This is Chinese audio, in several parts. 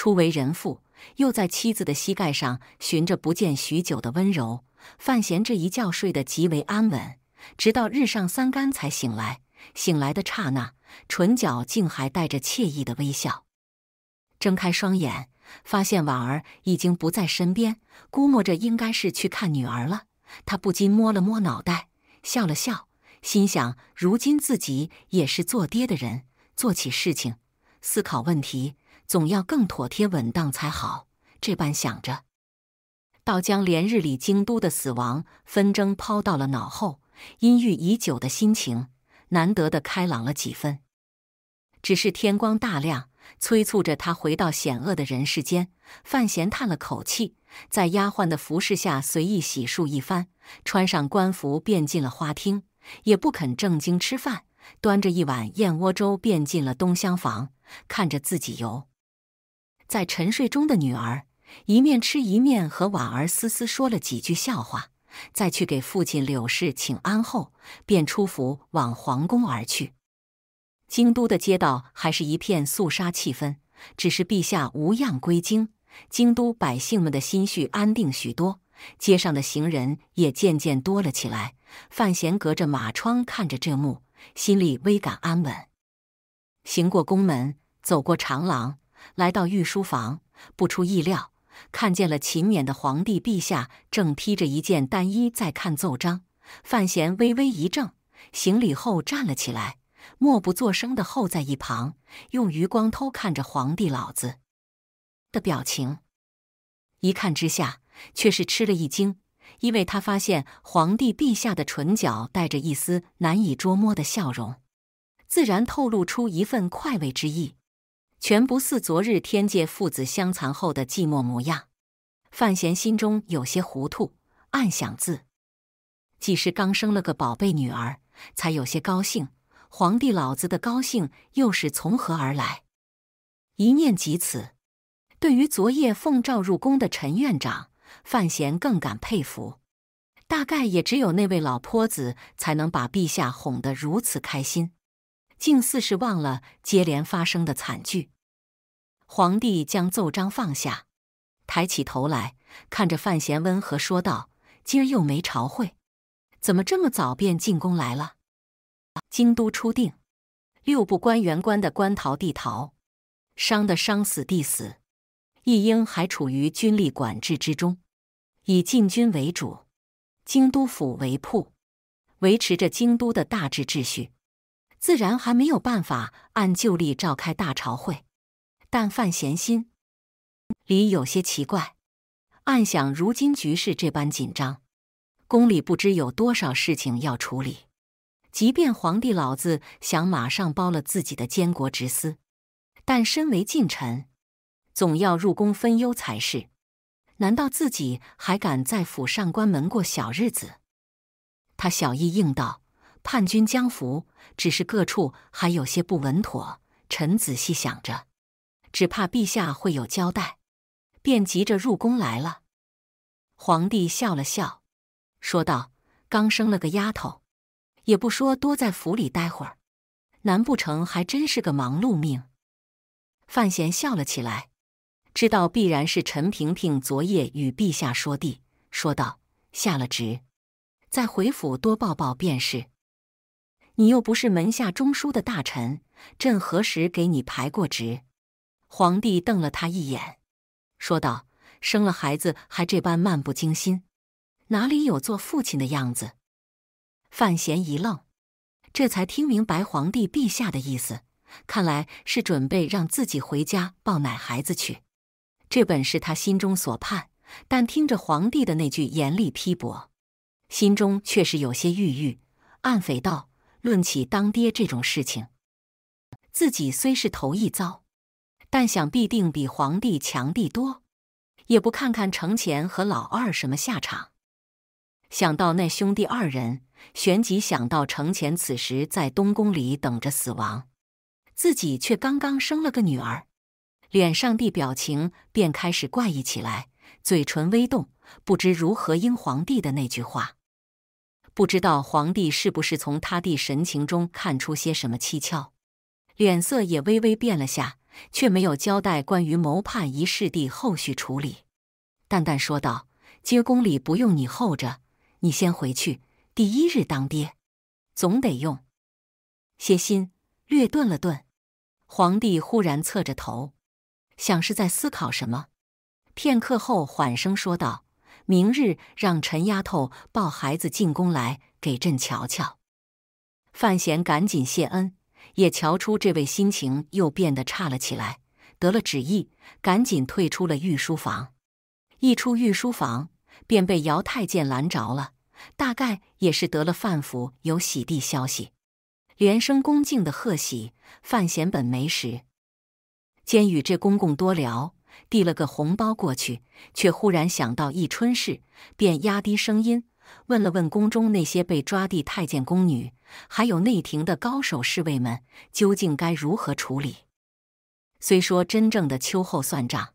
初为人父，又在妻子的膝盖上寻着不见许久的温柔，范闲这一觉睡得极为安稳，直到日上三竿才醒来。醒来的刹那，唇角竟还带着惬意的微笑。睁开双眼，发现婉儿已经不在身边，估摸着应该是去看女儿了。他不禁摸了摸脑袋，笑了笑，心想：如今自己也是做爹的人，做起事情，思考问题。总要更妥帖稳当才好。这般想着，倒将连日里京都的死亡纷争抛到了脑后，阴郁已久的心情难得的开朗了几分。只是天光大亮，催促着他回到险恶的人世间。范闲叹了口气，在丫鬟的服侍下随意洗漱一番，穿上官服便进了花厅，也不肯正经吃饭，端着一碗燕窝粥便进了东厢房，看着自己游。在沉睡中的女儿一面吃一面和婉儿、思思说了几句笑话，再去给父亲柳氏请安后，便出府往皇宫而去。京都的街道还是一片肃杀气氛，只是陛下无恙归京，京都百姓们的心绪安定许多，街上的行人也渐渐多了起来。范闲隔着马窗看着这幕，心里微感安稳。行过宫门，走过长廊。来到御书房，不出意料，看见了勤勉的皇帝陛下正披着一件单衣在看奏章。范闲微微一怔，行礼后站了起来，默不作声的候在一旁，用余光偷看着皇帝老子的表情。一看之下，却是吃了一惊，因为他发现皇帝陛下的唇角带着一丝难以捉摸的笑容，自然透露出一份快慰之意。全不似昨日天界父子相残后的寂寞模样，范闲心中有些糊涂，暗想自：既是刚生了个宝贝女儿，才有些高兴，皇帝老子的高兴又是从何而来？一念及此，对于昨夜奉诏入宫的陈院长，范闲更感佩服。大概也只有那位老婆子才能把陛下哄得如此开心。竟似是忘了接连发生的惨剧。皇帝将奏章放下，抬起头来，看着范闲，温和说道：“今儿又没朝会，怎么这么早便进宫来了？”京都初定，六部官员官的官逃，地逃，伤的伤，死地死。一英还处于军力管制之中，以禁军为主，京都府为铺，维持着京都的大致秩序。自然还没有办法按旧例召开大朝会，但范闲心里有些奇怪，暗想：如今局势这般紧张，宫里不知有多少事情要处理。即便皇帝老子想马上包了自己的监国之司，但身为近臣，总要入宫分忧才是。难道自己还敢在府上关门过小日子？他小意应道。叛军将服，只是各处还有些不稳妥。臣仔细想着，只怕陛下会有交代，便急着入宫来了。皇帝笑了笑，说道：“刚生了个丫头，也不说多在府里待会儿，难不成还真是个忙碌命？”范闲笑了起来，知道必然是陈萍萍昨夜与陛下说地，说道：“下了职，再回府多报报便是。”你又不是门下中书的大臣，朕何时给你排过职？皇帝瞪了他一眼，说道：“生了孩子还这般漫不经心，哪里有做父亲的样子？”范闲一愣，这才听明白皇帝陛下的意思。看来是准备让自己回家抱奶孩子去。这本是他心中所盼，但听着皇帝的那句严厉批驳，心中却是有些郁郁，暗诽道。论起当爹这种事情，自己虽是头一遭，但想必定比皇帝强帝多。也不看看程潜和老二什么下场。想到那兄弟二人，旋即想到程潜此时在东宫里等着死亡，自己却刚刚生了个女儿，脸上的表情便开始怪异起来，嘴唇微动，不知如何应皇帝的那句话。不知道皇帝是不是从他弟神情中看出些什么蹊跷，脸色也微微变了下，却没有交代关于谋叛一事的后续处理，淡淡说道：“接宫里不用你候着，你先回去。第一日当爹，总得用些心。”略顿了顿，皇帝忽然侧着头，想是在思考什么，片刻后缓声说道。明日让陈丫头抱孩子进宫来给朕瞧瞧。范闲赶紧谢恩，也瞧出这位心情又变得差了起来。得了旨意，赶紧退出了御书房。一出御书房，便被姚太监拦着了。大概也是得了范府有喜地消息，连声恭敬的贺喜。范闲本没时，间与这公公多聊。递了个红包过去，却忽然想到一春事，便压低声音问了问宫中那些被抓地太监、宫女，还有内廷的高手侍卫们，究竟该如何处理？虽说真正的秋后算账，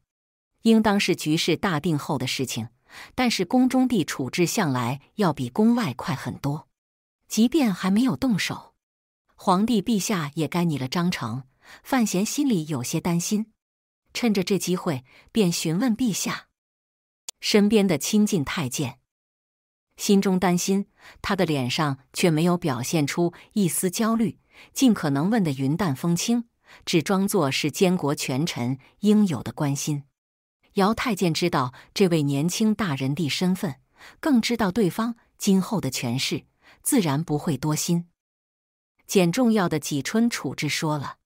应当是局势大定后的事情，但是宫中地处置向来要比宫外快很多。即便还没有动手，皇帝陛下也该拟了章程。范闲心里有些担心。趁着这机会，便询问陛下身边的亲近太监。心中担心，他的脸上却没有表现出一丝焦虑，尽可能问的云淡风轻，只装作是监国权臣应有的关心。姚太监知道这位年轻大人的身份，更知道对方今后的权势，自然不会多心。简重要的几春处置说了。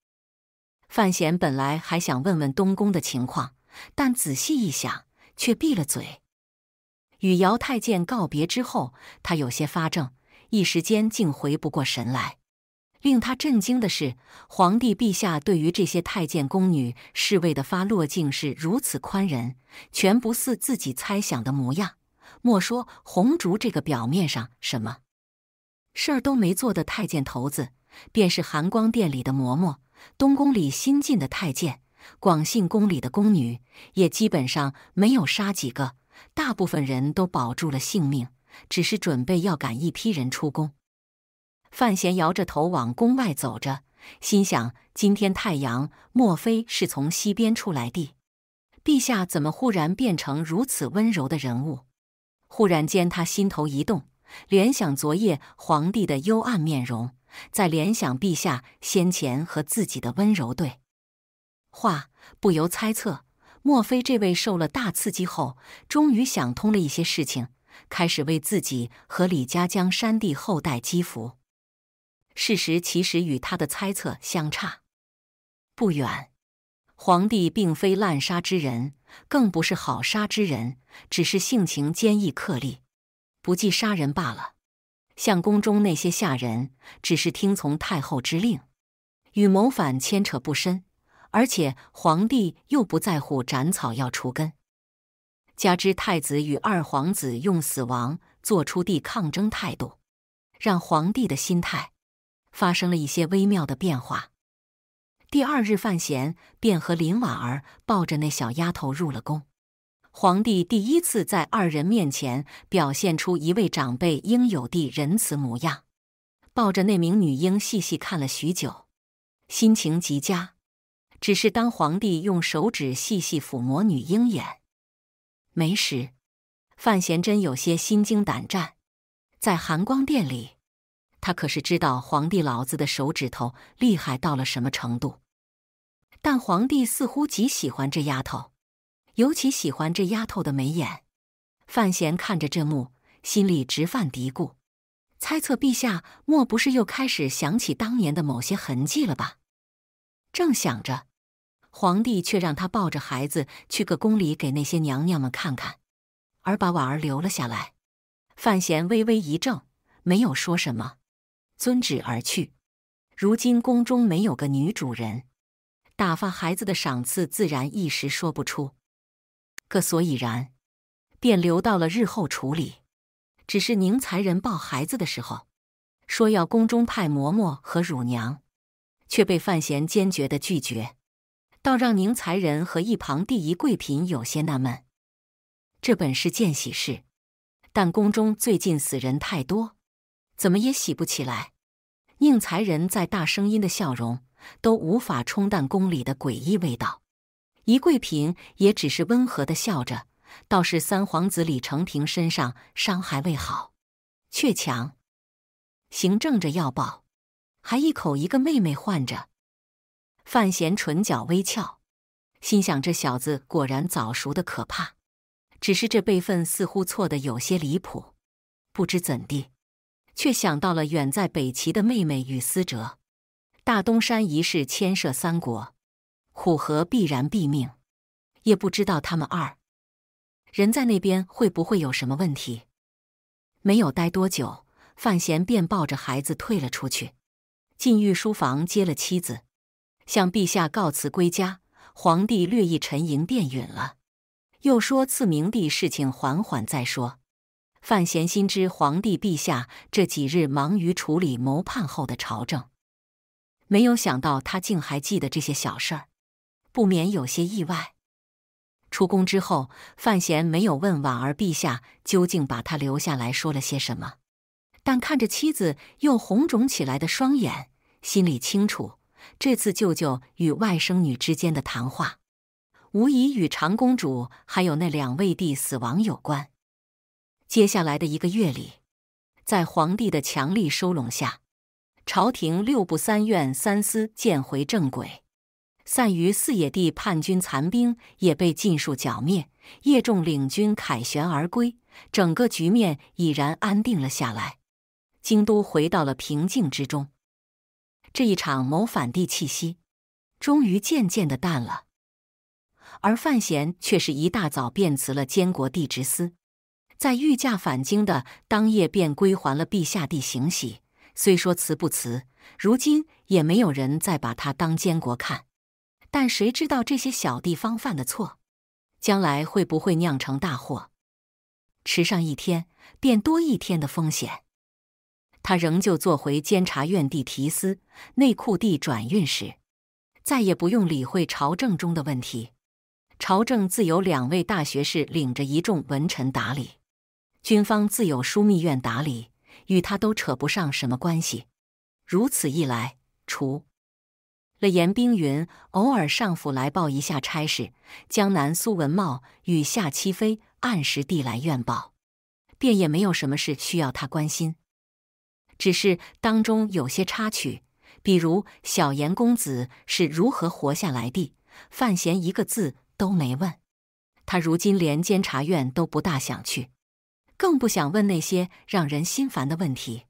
范闲本来还想问问东宫的情况，但仔细一想，却闭了嘴。与姚太监告别之后，他有些发怔，一时间竟回不过神来。令他震惊的是，皇帝陛下对于这些太监、宫女、侍卫的发落竟是如此宽仁，全不似自己猜想的模样。莫说红烛这个表面上什么事儿都没做的太监头子，便是含光殿里的嬷嬷。东宫里新进的太监，广信宫里的宫女，也基本上没有杀几个，大部分人都保住了性命，只是准备要赶一批人出宫。范闲摇着头往宫外走着，心想：今天太阳莫非是从西边出来的？陛下怎么忽然变成如此温柔的人物？忽然间，他心头一动，联想昨夜皇帝的幽暗面容。在联想陛下先前和自己的温柔对话，不由猜测：莫非这位受了大刺激后，终于想通了一些事情，开始为自己和李家江山地后代积福？事实其实与他的猜测相差不远。皇帝并非滥杀之人，更不是好杀之人，只是性情坚毅克力，不计杀人罢了。像宫中那些下人，只是听从太后之令，与谋反牵扯不深，而且皇帝又不在乎斩草要除根，加之太子与二皇子用死亡做出的抗争态度，让皇帝的心态发生了一些微妙的变化。第二日，范闲便和林婉儿抱着那小丫头入了宫。皇帝第一次在二人面前表现出一位长辈应有的仁慈模样，抱着那名女婴细细看了许久，心情极佳。只是当皇帝用手指细细抚摸女婴眼眉时，范闲真有些心惊胆战。在寒光殿里，他可是知道皇帝老子的手指头厉害到了什么程度。但皇帝似乎极喜欢这丫头。尤其喜欢这丫头的眉眼，范闲看着这幕，心里直犯嘀咕，猜测陛下莫不是又开始想起当年的某些痕迹了吧？正想着，皇帝却让他抱着孩子去个宫里给那些娘娘们看看，而把婉儿留了下来。范闲微微一怔，没有说什么，遵旨而去。如今宫中没有个女主人，打发孩子的赏赐自然一时说不出。个所以然，便留到了日后处理。只是宁财人抱孩子的时候，说要宫中派嬷嬷和乳娘，却被范闲坚决的拒绝，倒让宁财人和一旁第一贵嫔有些纳闷。这本是件喜事，但宫中最近死人太多，怎么也喜不起来。宁财人在大声音的笑容都无法冲淡宫里的诡异味道。宜贵嫔也只是温和的笑着，倒是三皇子李承平身上伤还未好，却强行政着要抱，还一口一个妹妹唤着。范闲唇角微翘，心想这小子果然早熟的可怕。只是这辈分似乎错的有些离谱，不知怎地，却想到了远在北齐的妹妹与思哲。大东山一事牵涉三国。苦何必然毙命？也不知道他们二人在那边会不会有什么问题。没有待多久，范闲便抱着孩子退了出去，进御书房接了妻子，向陛下告辞归家。皇帝略一沉吟，便允了，又说赐明帝事情缓缓再说。范闲心知皇帝陛下这几日忙于处理谋叛后的朝政，没有想到他竟还记得这些小事儿。不免有些意外。出宫之后，范闲没有问婉儿陛下究竟把他留下来说了些什么，但看着妻子又红肿起来的双眼，心里清楚，这次舅舅与外甥女之间的谈话，无疑与长公主还有那两位帝死亡有关。接下来的一个月里，在皇帝的强力收拢下，朝廷六部三院三司渐回正轨。散于四野地叛军残兵也被尽数剿灭，叶重领军凯旋而归，整个局面已然安定了下来，京都回到了平静之中。这一场谋反地气息，终于渐渐的淡了。而范闲却是一大早便辞了监国地职司，在御驾返京的当夜便归还了陛下地行玺。虽说辞不辞，如今也没有人再把他当监国看。但谁知道这些小地方犯的错，将来会不会酿成大祸？迟上一天，便多一天的风险。他仍旧做回监察院地提司、内库地转运使，再也不用理会朝政中的问题。朝政自有两位大学士领着一众文臣打理，军方自有枢密院打理，与他都扯不上什么关系。如此一来，除。了严冰云偶尔上府来报一下差事，江南苏文茂与夏七飞按时递来院报，便也没有什么事需要他关心。只是当中有些插曲，比如小严公子是如何活下来的，范闲一个字都没问。他如今连监察院都不大想去，更不想问那些让人心烦的问题。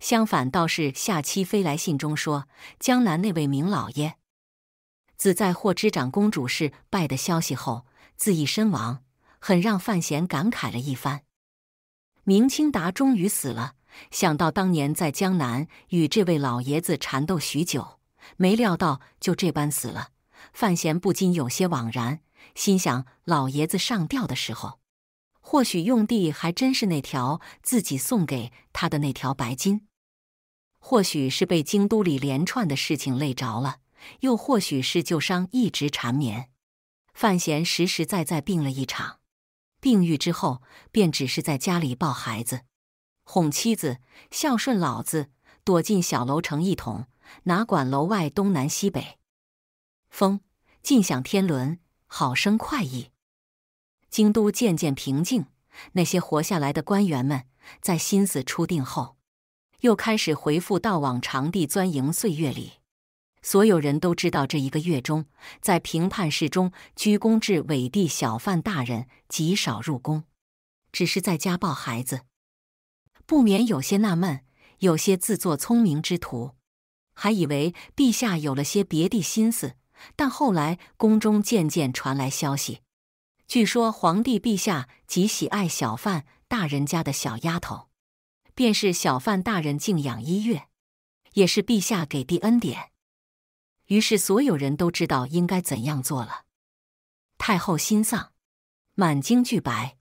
相反，倒是夏七飞来信中说，江南那位明老爷，子在获知长公主事败的消息后，自缢身亡，很让范闲感慨了一番。明清达终于死了，想到当年在江南与这位老爷子缠斗许久，没料到就这般死了，范闲不禁有些惘然，心想老爷子上吊的时候，或许用的还真是那条自己送给他的那条白金。或许是被京都里连串的事情累着了，又或许是旧伤一直缠绵，范闲实实在在病了一场。病愈之后，便只是在家里抱孩子、哄妻子、孝顺老子，躲进小楼成一统，哪管楼外东南西北风，尽享天伦，好生快意。京都渐渐平静，那些活下来的官员们在心思初定后。又开始回复到往常地钻营岁月里，所有人都知道这一个月中，在评判室中鞠躬至尾的小范大人极少入宫，只是在家抱孩子，不免有些纳闷，有些自作聪明之徒，还以为陛下有了些别的心思，但后来宫中渐渐传来消息，据说皇帝陛下极喜爱小范大人家的小丫头。便是小范大人敬仰一月，也是陛下给的恩典。于是所有人都知道应该怎样做了。太后心丧，满京俱白，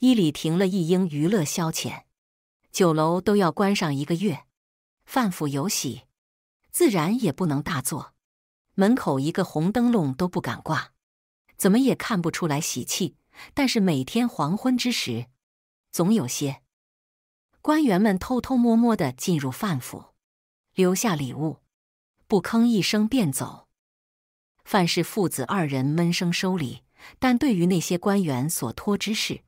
衣里停了一应娱乐消遣，酒楼都要关上一个月。范府有喜，自然也不能大做，门口一个红灯笼都不敢挂，怎么也看不出来喜气。但是每天黄昏之时，总有些。官员们偷偷摸摸的进入范府，留下礼物，不吭一声便走。范氏父子二人闷声收礼，但对于那些官员所托之事，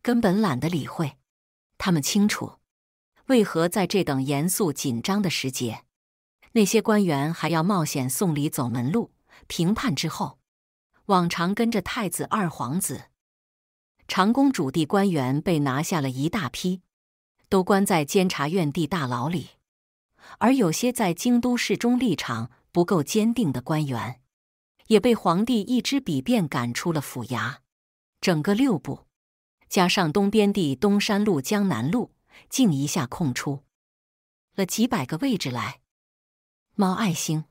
根本懒得理会。他们清楚，为何在这等严肃紧张的时节，那些官员还要冒险送礼走门路？平叛之后，往常跟着太子、二皇子、长公主地官员被拿下了一大批。都关在监察院地大牢里，而有些在京都市中立场不够坚定的官员，也被皇帝一支笔便赶出了府衙。整个六部，加上东边地东山路、江南路，竟一下空出了几百个位置来。猫爱星，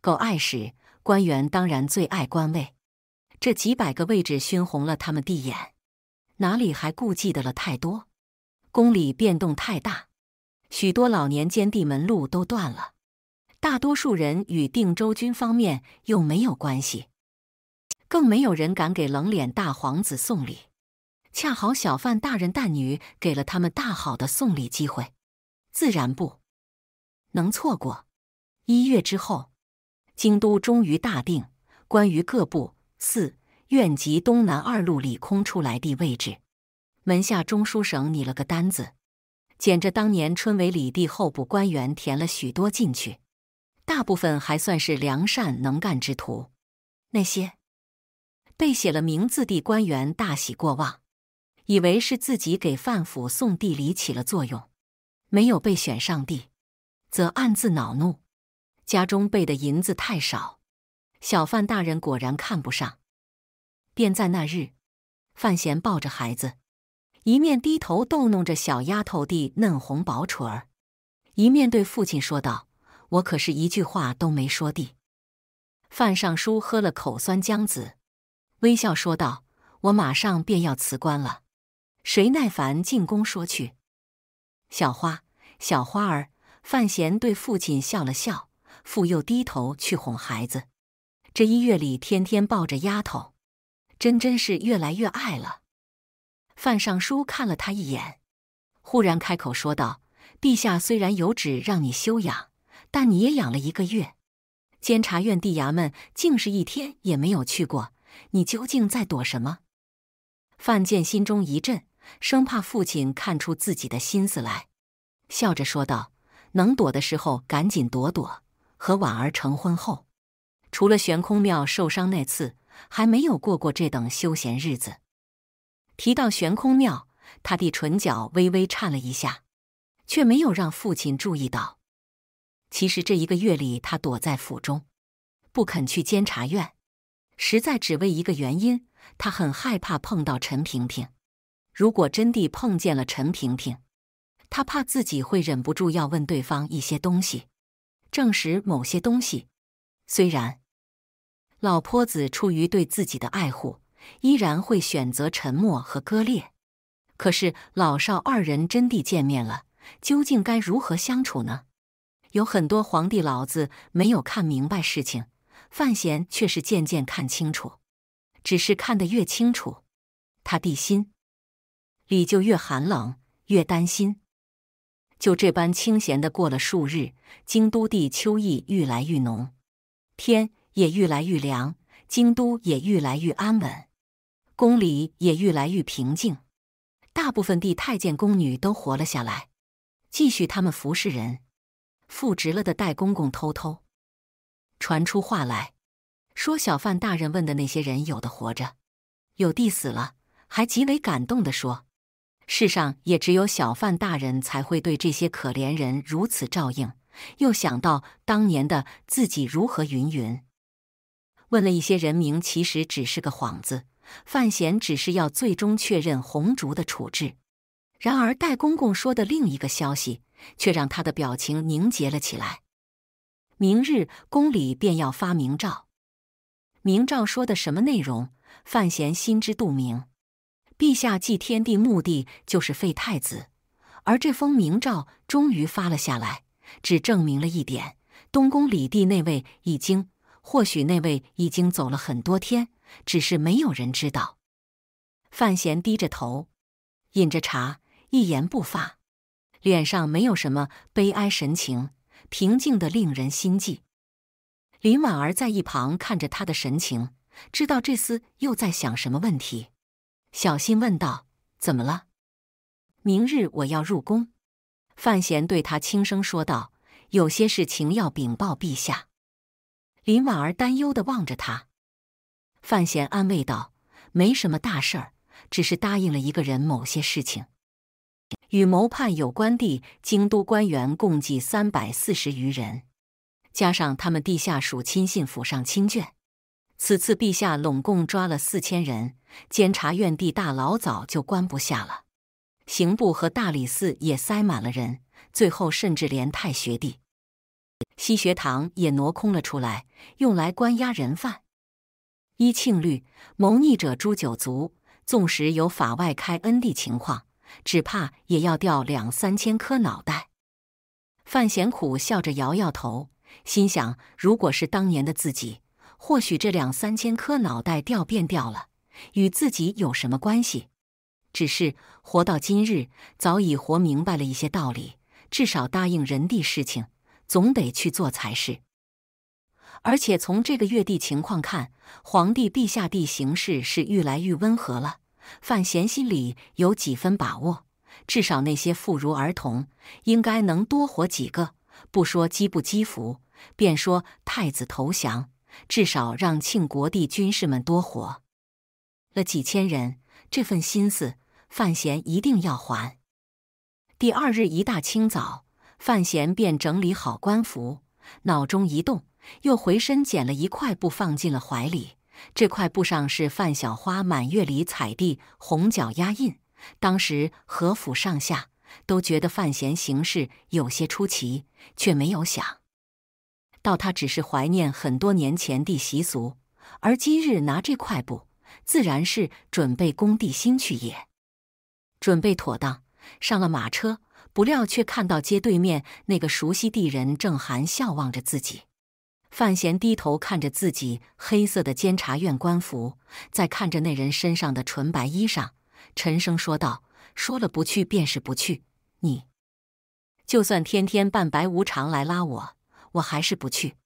狗爱屎，官员当然最爱官位。这几百个位置熏红了他们地眼，哪里还顾忌得了太多？宫里变动太大，许多老年间地门路都断了，大多数人与定州军方面又没有关系，更没有人敢给冷脸大皇子送礼。恰好小范大人旦女给了他们大好的送礼机会，自然不能错过。一月之后，京都终于大定，关于各部四院及东南二路里空出来的位置。门下中书省拟了个单子，捡着当年春闱里地候补官员填了许多进去，大部分还算是良善能干之徒。那些被写了名字的官员大喜过望，以为是自己给范府送地礼起了作用；没有被选上地，则暗自恼怒，家中备的银子太少，小范大人果然看不上。便在那日，范闲抱着孩子。一面低头逗弄着小丫头的嫩红薄唇儿，一面对父亲说道：“我可是一句话都没说的。”范尚书喝了口酸姜子，微笑说道：“我马上便要辞官了，谁耐烦进宫说去？”小花，小花儿，范闲对父亲笑了笑，复又低头去哄孩子。这一月里，天天抱着丫头，真真是越来越爱了。范尚书看了他一眼，忽然开口说道：“陛下虽然有旨让你休养，但你也养了一个月，监察院、地衙门竟是一天也没有去过，你究竟在躲什么？”范建心中一震，生怕父亲看出自己的心思来，笑着说道：“能躲的时候赶紧躲躲。和婉儿成婚后，除了悬空庙受伤那次，还没有过过这等休闲日子。”提到悬空庙，他的唇角微微颤了一下，却没有让父亲注意到。其实这一个月里，他躲在府中，不肯去监察院，实在只为一个原因：他很害怕碰到陈萍萍。如果真的碰见了陈萍萍，他怕自己会忍不住要问对方一些东西，证实某些东西。虽然老坡子出于对自己的爱护。依然会选择沉默和割裂。可是老少二人真地见面了，究竟该如何相处呢？有很多皇帝老子没有看明白事情，范闲却是渐渐看清楚。只是看得越清楚，他的心里就越寒冷，越担心。就这般清闲的过了数日，京都地秋意愈来愈浓，天也愈来愈凉，京都也愈来愈安稳。宫里也愈来愈平静，大部分地太监宫女都活了下来，继续他们服侍人。复职了的戴公公偷偷传出话来，说小范大人问的那些人，有的活着，有的死了，还极为感动的说：“世上也只有小范大人才会对这些可怜人如此照应。”又想到当年的自己如何云云，问了一些人名，其实只是个幌子。范闲只是要最终确认红烛的处置，然而戴公公说的另一个消息却让他的表情凝结了起来。明日宫里便要发明诏，明诏说的什么内容？范闲心知肚明。陛下祭天地目的就是废太子，而这封明诏终于发了下来，只证明了一点：东宫李帝那位已经，或许那位已经走了很多天。只是没有人知道。范闲低着头，饮着茶，一言不发，脸上没有什么悲哀神情，平静的令人心悸。林婉儿在一旁看着他的神情，知道这厮又在想什么问题，小心问道：“怎么了？明日我要入宫。”范闲对他轻声说道：“有些事情要禀报陛下。”林婉儿担忧的望着他。范闲安慰道：“没什么大事儿，只是答应了一个人某些事情，与谋叛有关的京都官员共计三百四十余人，加上他们地下属、亲信、府上亲眷，此次陛下拢共抓了四千人，监察院地大老早就关不下了，刑部和大理寺也塞满了人，最后甚至连太学地西学堂也挪空了出来，用来关押人犯。”依《庆律》，谋逆者诛九族。纵使有法外开恩的情况，只怕也要掉两三千颗脑袋。范闲苦笑着摇摇头，心想：如果是当年的自己，或许这两三千颗脑袋掉便掉了，与自己有什么关系？只是活到今日，早已活明白了一些道理。至少答应人地事情，总得去做才是。而且从这个月地情况看，皇帝陛下地形势是愈来愈温和了。范闲心里有几分把握，至少那些妇孺儿童应该能多活几个。不说积不积福，便说太子投降，至少让庆国帝军士们多活了几千人。这份心思，范闲一定要还。第二日一大清早，范闲便整理好官服，脑中一动。又回身捡了一块布放进了怀里，这块布上是范小花满月里踩地红脚丫印。当时何府上下都觉得范闲行事有些出奇，却没有想到他只是怀念很多年前地习俗，而今日拿这块布，自然是准备工地心去也。准备妥当，上了马车，不料却看到街对面那个熟悉地人正含笑望着自己。范闲低头看着自己黑色的监察院官服，在看着那人身上的纯白衣裳，沉声说道：“说了不去便是不去，你就算天天扮白无常来拉我，我还是不去。”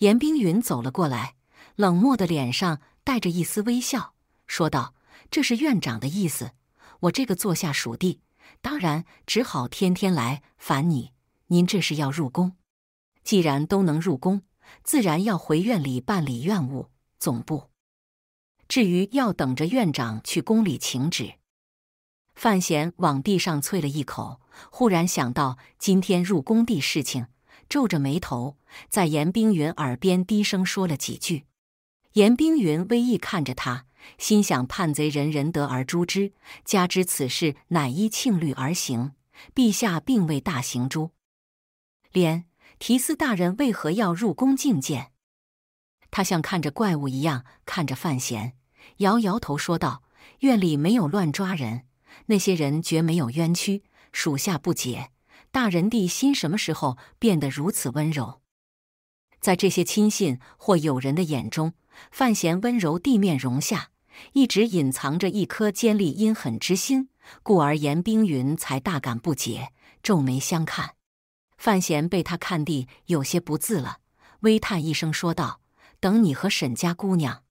严冰云走了过来，冷漠的脸上带着一丝微笑，说道：“这是院长的意思，我这个坐下属地，当然只好天天来烦你。您这是要入宫？”既然都能入宫，自然要回院里办理院务。总部，至于要等着院长去宫里请旨。范闲往地上啐了一口，忽然想到今天入宫的事情，皱着眉头，在严冰云耳边低声说了几句。严冰云微意看着他，心想：叛贼人人得而诛之，加之此事乃依庆律而行，陛下并未大行诛连。提斯大人为何要入宫觐见？他像看着怪物一样看着范闲，摇摇头说道：“院里没有乱抓人，那些人绝没有冤屈。”属下不解，大人帝心什么时候变得如此温柔？在这些亲信或友人的眼中，范闲温柔地面容下，一直隐藏着一颗尖利阴狠之心，故而严冰云才大感不解，皱眉相看。范闲被他看地有些不自了，微叹一声说道：“等你和沈家姑娘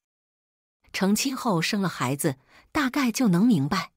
成亲后，生了孩子，大概就能明白。”